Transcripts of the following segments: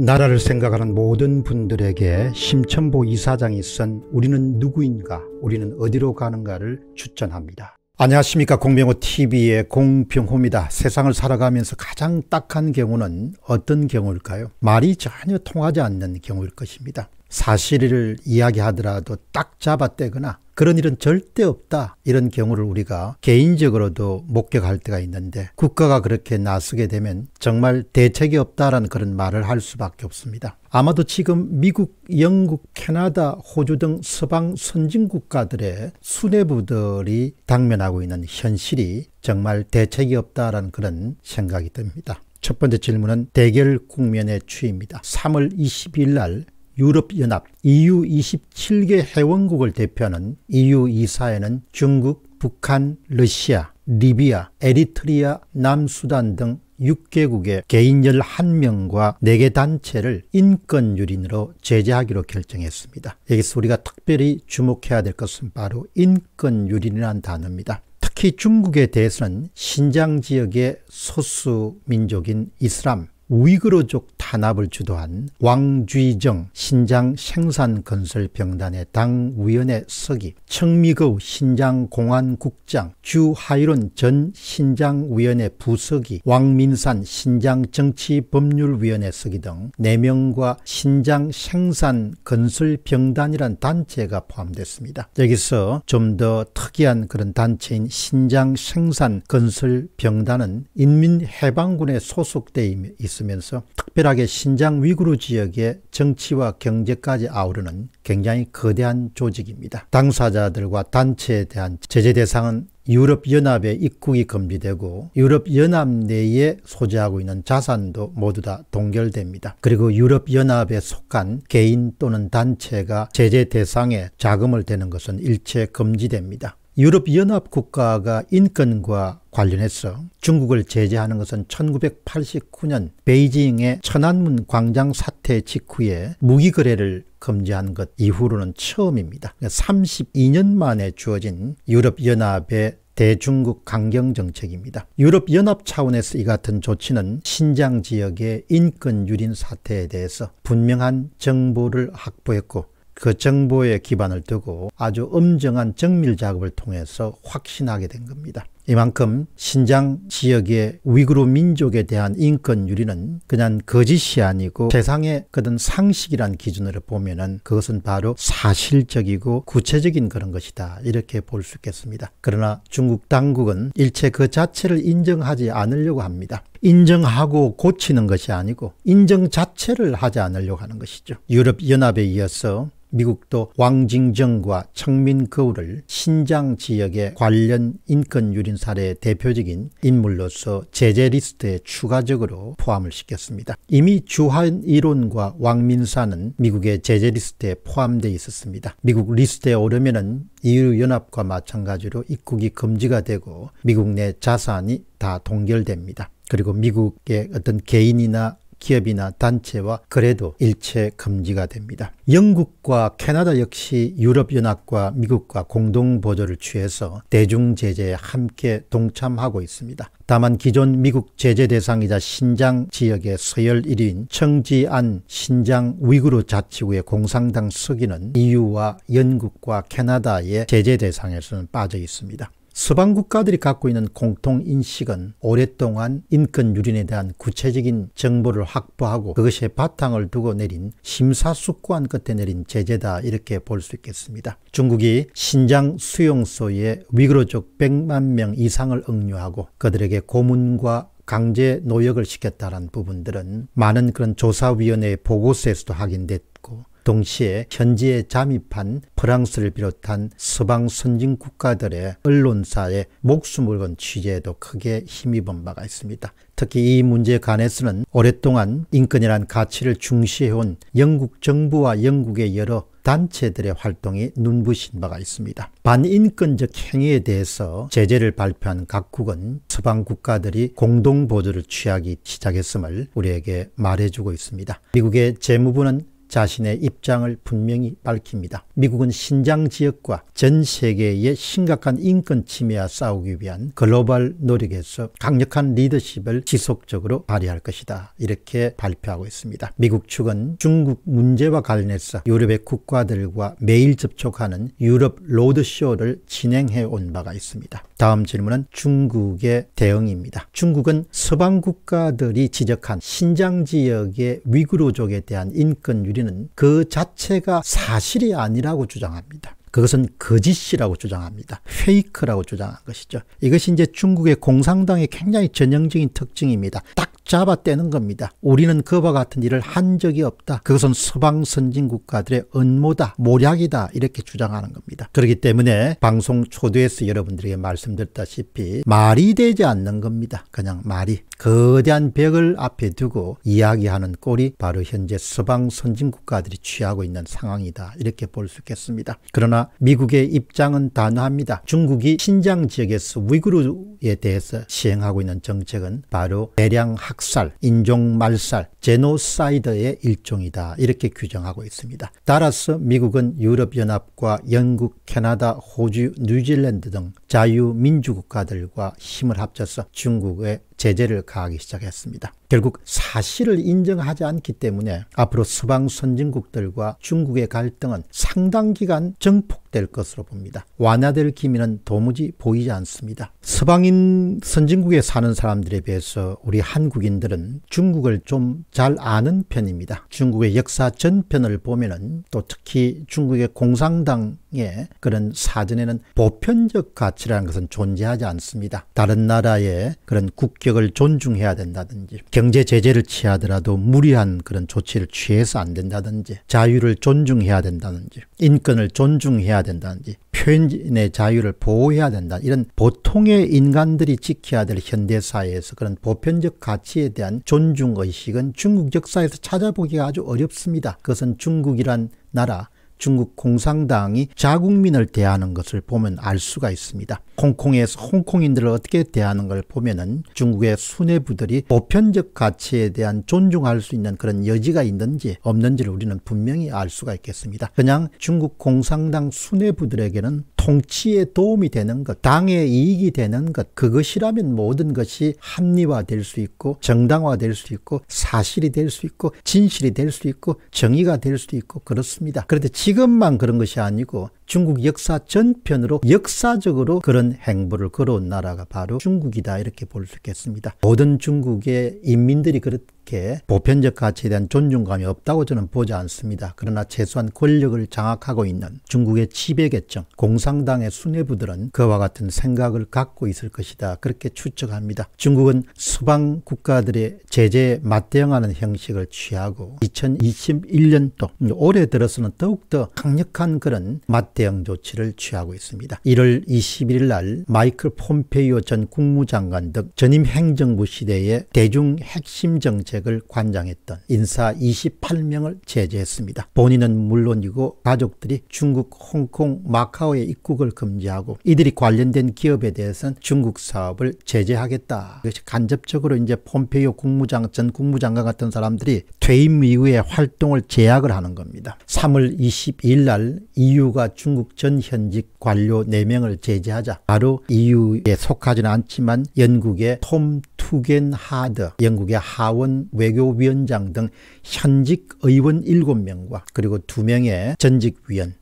나라를 생각하는 모든 분들에게 심천보 이사장이 쓴 우리는 누구인가 우리는 어디로 가는가를 추천합니다. 안녕하십니까 공병호TV의 공병호입니다. 세상을 살아가면서 가장 딱한 경우는 어떤 경우일까요? 말이 전혀 통하지 않는 경우일 것입니다. 사실을 이야기하더라도 딱 잡아떼거나 그런 일은 절대 없다. 이런 경우를 우리가 개인적으로도 목격할 때가 있는데 국가가 그렇게 나서게 되면 정말 대책이 없다라는 그런 말을 할 수밖에 없습니다. 아마도 지금 미국, 영국, 캐나다, 호주 등 서방 선진 국가들의 수뇌부들이 당면하고 있는 현실이 정말 대책이 없다라는 그런 생각이 듭니다. 첫 번째 질문은 대결 국면의 추입니다. 3월 20일 날 유럽연합 EU 27개 회원국을 대표하는 EU 이사회는 중국, 북한, 러시아, 리비아, 에리트리아, 남수단 등 6개국의 개인 11명과 4개 단체를 인권유린으로 제재하기로 결정했습니다. 여기서 우리가 특별히 주목해야 될 것은 바로 인권유린이라는 단어입니다. 특히 중국에 대해서는 신장 지역의 소수 민족인 이슬람, 우이그르족 탄압을 주도한 왕주의정 신장 생산 건설 병단의 당위원회 서기, 청미거우 신장 공안국장, 주하이론전 신장위원회 부서기, 왕민산 신장 정치법률위원회 서기 등 4명과 신장 생산 건설 병단이란 단체가 포함됐습니다. 여기서 좀 더 특이한 그런 단체인 신장 생산 건설 병단은 인민해방군에 소속돼 있습니다. 있으면서 특별하게 신장 위구르 지역의 정치와 경제까지 아우르는 굉장히 거대한 조직입니다. 당사자들과 단체에 대한 제재 대상은 유럽연합의 입국이 금지되고 유럽연합 내에 소재하고 있는 자산도 모두 다 동결됩니다. 그리고 유럽연합에 속한 개인 또는 단체가 제재 대상에 자금을 대는 것은 일체 금지됩니다. 유럽연합국가가 인권과 관련해서 중국을 제재하는 것은 1989년 베이징의 천안문 광장 사태 직후에 무기거래를 금지한 것 이후로는 처음입니다. 32년 만에 주어진 유럽연합의 대중국 강경정책입니다. 유럽연합 차원에서 이 같은 조치는 신장 지역의 인권 유린 사태에 대해서 분명한 정보를 확보했고 그 정보에 기반을 두고 아주 엄정한 정밀 작업을 통해서 확신하게 된 겁니다. 이만큼 신장 지역의 위구르 민족에 대한 인권 유리는 그냥 거짓이 아니고 세상의 그런 상식이란 기준으로 보면은 그것은 바로 사실적이고 구체적인 그런 것이다. 이렇게 볼 수 있겠습니다. 그러나 중국 당국은 일체 그 자체를 인정하지 않으려고 합니다. 인정하고 고치는 것이 아니고 인정 자체를 하지 않으려고 하는 것이죠. 유럽연합에 이어서 미국도 왕징정과 청민거울을 신장 지역의 관련 인권 유린 사례의 대표적인 인물로서 제재 리스트에 추가적으로 포함을 시켰습니다. 이미 주한 이론과 왕민사는 미국의 제재 리스트에 포함되어 있었습니다. 미국 리스트에 오르면은 이유연합과 마찬가지로 입국이 금지가 되고 미국 내 자산이 다 동결됩니다. 그리고 미국의 어떤 개인이나 기업이나 단체와 그래도 일체 금지가 됩니다. 영국과 캐나다 역시 유럽연합과 미국과 공동 보조를 취해서 대중 제재에 함께 동참하고 있습니다. 다만 기존 미국 제재 대상이자 신장 지역의 서열 1위인 청지안 신장 위구르 자치구의 공상당 서기는 EU와 영국과 캐나다의 제재 대상에서는 빠져 있습니다. 서방 국가들이 갖고 있는 공통 인식은 오랫동안 인권 유린에 대한 구체적인 정보를 확보하고 그것에 바탕을 두고 내린 심사숙고한 끝에 내린 제재다 이렇게 볼 수 있겠습니다. 중국이 신장 수용소에 위그르족 100만 명 이상을 억류하고 그들에게 고문과 강제 노역을 시켰다는 부분들은 많은 그런 조사위원회 보고서에서도 확인됐고 동시에 현지에 잠입한 프랑스를 비롯한 서방 선진 국가들의 언론사의 목숨을 건 취재에도 크게 힘입은 바가 있습니다. 특히 이 문제에 관해서는 오랫동안 인권이란 가치를 중시해온 영국 정부와 영국의 여러 단체들의 활동이 눈부신 바가 있습니다. 반인권적 행위에 대해서 제재를 발표한 각국은 서방 국가들이 공동 보조를 취하기 시작했음을 우리에게 말해주고 있습니다. 미국의 재무부는 자신의 입장을 분명히 밝힙니다. 미국은 신장 지역과 전 세계의 심각한 인권 침해와 싸우기 위한 글로벌 노력에서 강력한 리더십을 지속적으로 발휘할 것이다. 이렇게 발표하고 있습니다. 미국 측은 중국 문제와 관련해서 유럽의 국가들과 매일 접촉하는 유럽 로드쇼를 진행해 온 바가 있습니다. 다음 질문은 중국의 대응입니다. 중국은 서방 국가들이 지적한 신장 지역의 위구르족에 대한 인권 유리는 그 자체가 사실이 아니라고 주장합니다. 그것은 거짓이라고 주장합니다. 페이크라고 주장한 것이죠. 이것이 이제 중국의 공산당의 굉장히 전형적인 특징입니다. 딱 잡아 떼는 겁니다. 우리는 그와 같은 일을 한 적이 없다. 그것은 서방 선진 국가들의 음모다, 모략이다 이렇게 주장하는 겁니다. 그렇기 때문에 방송 초대에서 여러분들에게 말씀드렸다시피 말이 되지 않는 겁니다. 그냥 말이 거대한 벽을 앞에 두고 이야기하는 꼴이 바로 현재 서방 선진 국가들이 취하고 있는 상황이다. 이렇게 볼 수 있겠습니다. 그러나 미국의 입장은 단호합니다. 중국이 신장 지역에서 위구르에 대해서 시행하고 있는 정책은 바로 대량 학살, 인종 말살, 제노사이드의 일종이다. 이렇게 규정하고 있습니다. 따라서 미국은 유럽연합과 영국, 캐나다, 호주, 뉴질랜드 등 자유민주국가들과 힘을 합쳐서 중국의 제재를 가하기 시작했습니다. 결국 사실을 인정하지 않기 때문에 앞으로 서방 선진국들과 중국의 갈등은 상당 기간 증폭될 것으로 봅니다. 완화될 기미는 도무지 보이지 않습니다. 서방인 선진국에 사는 사람들에 비해서 우리 한국인들은 중국을 좀 잘 아는 편입니다. 중국의 역사 전편을 보면은 또 특히 중국의 공산당의 그런 사전에는 보편적 가치라는 것은 존재하지 않습니다. 다른 나라의 그런 국격을 존중해야 된다든지 경제 제재를 취하더라도 무리한 그런 조치를 취해서 안 된다든지 자유를 존중해야 된다든지 인권을 존중해야 된다든지 표현의 자유를 보호해야 된다 이런 보통의 인간들이 지켜야 될 현대 사회에서 그런 보편적 가치에 대한 존중 의식은 중국 역사에서 찾아보기가 아주 어렵습니다. 그것은 중국이란 나라 중국 공산당이 자국민을 대하는 것을 보면 알 수가 있습니다. 홍콩에서 홍콩인들을 어떻게 대하는 걸 보면은 중국의 수뇌부들이 보편적 가치에 대한 존중할 수 있는 그런 여지가 있는지 없는지를 우리는 분명히 알 수가 있겠습니다. 그냥 중국 공산당 수뇌부들에게는 통치에 도움이 되는 것, 당의 이익이 되는 것, 그것이라면 모든 것이 합리화될 수 있고 정당화될 수 있고 사실이 될 수 있고 진실이 될 수 있고 정의가 될 수 있고 그렇습니다. 그런데 지금만 그런 것이 아니고 중국 역사 전편으로 역사적으로 그런 행보를 걸어온 나라가 바로 중국이다 이렇게 볼 수 있겠습니다. 모든 중국의 인민들이 그렇게 보편적 가치에 대한 존중감이 없다고 저는 보지 않습니다. 그러나 최소한 권력을 장악하고 있는 중국의 지배계층, 공산당의 수뇌부들은 그와 같은 생각을 갖고 있을 것이다. 그렇게 추측합니다. 중국은 수방 국가들의 제재에 맞대응하는 형식을 취하고 2021년도 올해 들어서는 더욱더 강력한 그런 맞 대응 조치를 취하고 있습니다. 1월 21일 날 마이클 폼페이오 전 국무장관 등 전임 행정부 시대에 대중 핵심 정책을 관장했던 인사 28명을 제재했습니다. 본인은 물론이고 가족들이 중국 홍콩 마카오에 입국을 금지하고 이들이 관련된 기업에 대해서는 중국 사업을 제재하겠다. 이것이 간접적으로 이제 폼페이오 국무장 전 국무장관 같은 사람들이 퇴임 이후의 활동을 제약을 하는 겁니다. 3월 22일 날 EU가 중국 전 현직 관료 4명을 제재하자 바로 EU에 속하지는 않지만 영국의 톰 투겐 하드, 영국의 하원 외교위원장 등 현직 의원 7명과 그리고 2명의 전직 위원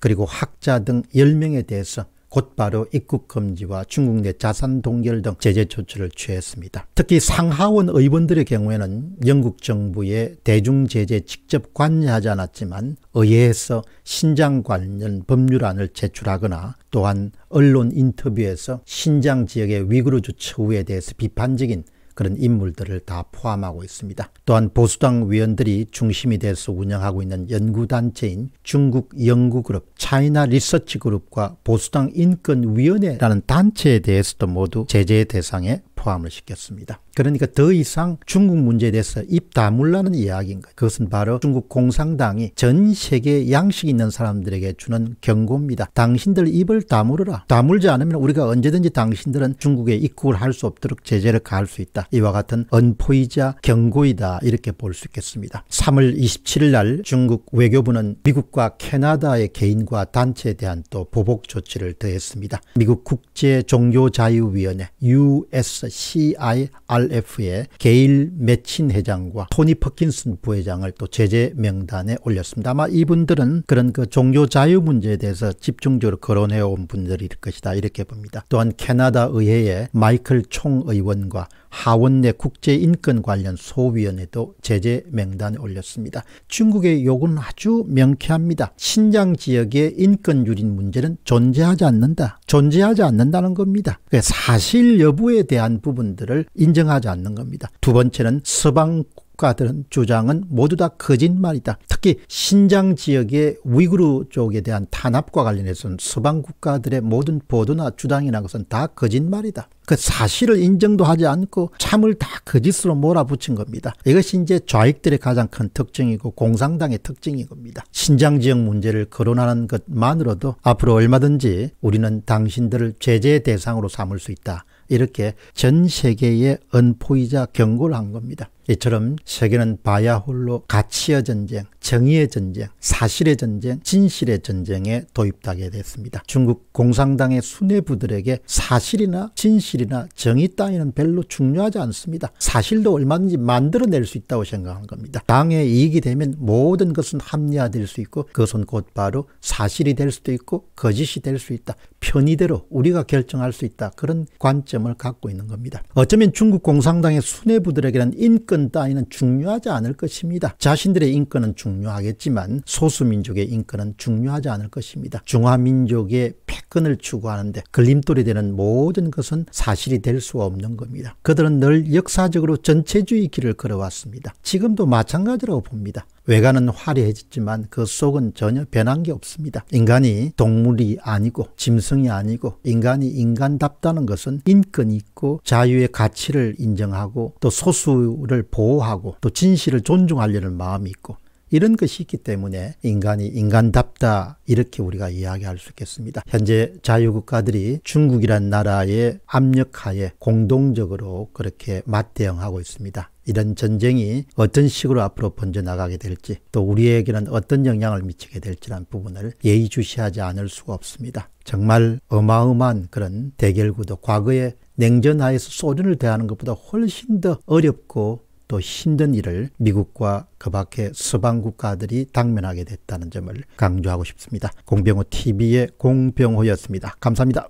그리고 학자 등 10명에 대해서 곧바로 입국 금지와 중국 내 자산 동결 등 제재 조치를 취했습니다. 특히 상하원 의원들의 경우에는 영국 정부의 대중 제재 직접 관여하지 않았지만 의회에서 신장 관련 법률안을 제출하거나 또한 언론 인터뷰에서 신장 지역의 위구르주 처우에 대해서 비판적인 그런 인물들을 다 포함하고 있습니다. 또한 보수당 위원들이 중심이 돼서 운영하고 있는 연구단체인 중국 연구그룹 차이나 리서치그룹과 보수당 인권위원회라는 단체에 대해서도 모두 제재 대상에 포함을 시켰습니다. 그러니까 더 이상 중국 문제에 대해서 입 다물라는 이야기인 거예요. 그것은 바로 중국 공산당이 전 세계 양식 있는 사람들에게 주는 경고입니다. 당신들 입을 다물어라. 다물지 않으면 우리가 언제든지 당신들은 중국에 입국을 할 수 없도록 제재를 가할 수 있다. 이와 같은 언포이자 경고이다. 이렇게 볼 수 있겠습니다. 3월 27일 날 중국 외교부는 미국과 캐나다의 개인과 단체에 대한 또 보복 조치를 더했습니다. 미국 국제종교자유위원회 USCIRF의 게일 매친 회장과 토니 퍼킨슨 부회장을 또 제재 명단에 올렸습니다. 아마 이분들은 그런 그 종교 자유 문제에 대해서 집중적으로 거론해 온 분들일 것이다 이렇게 봅니다. 또한 캐나다 의회의 마이클 총 의원과 하원 내 국제인권 관련 소위원회도 제재 명단에 올렸습니다. 중국의 요구는 아주 명쾌합니다. 신장 지역의 인권 유린 문제는 존재하지 않는다. 존재하지 않는다는 겁니다. 사실 여부에 대한 부분들을 인정하지 않는 겁니다. 두 번째는 서방 국가들은 주장은 모두 다 거짓말이다. 특히 신장 지역의 위구르 쪽에 대한 탄압과 관련해서는 서방 국가들의 모든 보도나 주장이나 것은 다 거짓말이다. 그 사실을 인정도 하지 않고 참을 다 거짓으로 그 몰아붙인 겁니다. 이것이 이제 좌익들의 가장 큰 특징이고 공산당의 특징인 겁니다. 신장 지역 문제를 거론하는 것만으로도 앞으로 얼마든지 우리는 당신들을 제재 대상으로 삼을 수 있다. 이렇게 전 세계에 언포이자 경고를 한 겁니다. 이처럼 세계는 바야홀로 가치의 전쟁, 정의의 전쟁, 사실의 전쟁, 진실의 전쟁에 도입되게 됐습니다. 중국 공산당의 수뇌부들에게 사실이나 진실 사실이나 정의 따위는 별로 중요하지 않습니다. 사실도 얼마든지 만들어낼 수 있다고 생각하는 겁니다. 당의 이익이 되면 모든 것은 합리화될 수 있고 그것은 곧바로 사실이 될 수도 있고 거짓이 될 수 있다. 편의대로 우리가 결정할 수 있다. 그런 관점을 갖고 있는 겁니다. 어쩌면 중국 공산당의 수뇌부들에게는 인권 따위는 중요하지 않을 것입니다. 자신들의 인권은 중요하겠지만 소수민족의 인권은 중요하지 않을 것입니다. 중화민족의 패권을 추구하는데 걸림돌이 되는 모든 것은 사실이 될수가 없는 겁니다. 그들은 늘 역사적으로 전체주의 길을 걸어왔습니다. 지금도 마찬가지라고 봅니다. 외관은 화려해졌지만 그 속은 전혀 변한 게 없습니다. 인간이 동물이 아니고 짐승이 아니고 인간이 인간답다는 것은 인권이 있고 자유의 가치를 인정하고 또 소수를 보호하고 또 진실을 존중하려는 마음이 있고 이런 것이 있기 때문에 인간이 인간답다 이렇게 우리가 이야기할 수 있겠습니다. 현재 자유국가들이 중국이란 나라의 압력하에 공동적으로 그렇게 맞대응하고 있습니다. 이런 전쟁이 어떤 식으로 앞으로 번져나가게 될지 또 우리에게는 어떤 영향을 미치게 될지란 부분을 예의주시하지 않을 수가 없습니다. 정말 어마어마한 그런 대결구도 과거에 냉전하에서 소련을 대하는 것보다 훨씬 더 어렵고 또 힘든 일을 미국과 그 밖의 서방 국가들이 당면하게 됐다는 점을 강조하고 싶습니다. 공병호 TV의 공병호였습니다. 감사합니다.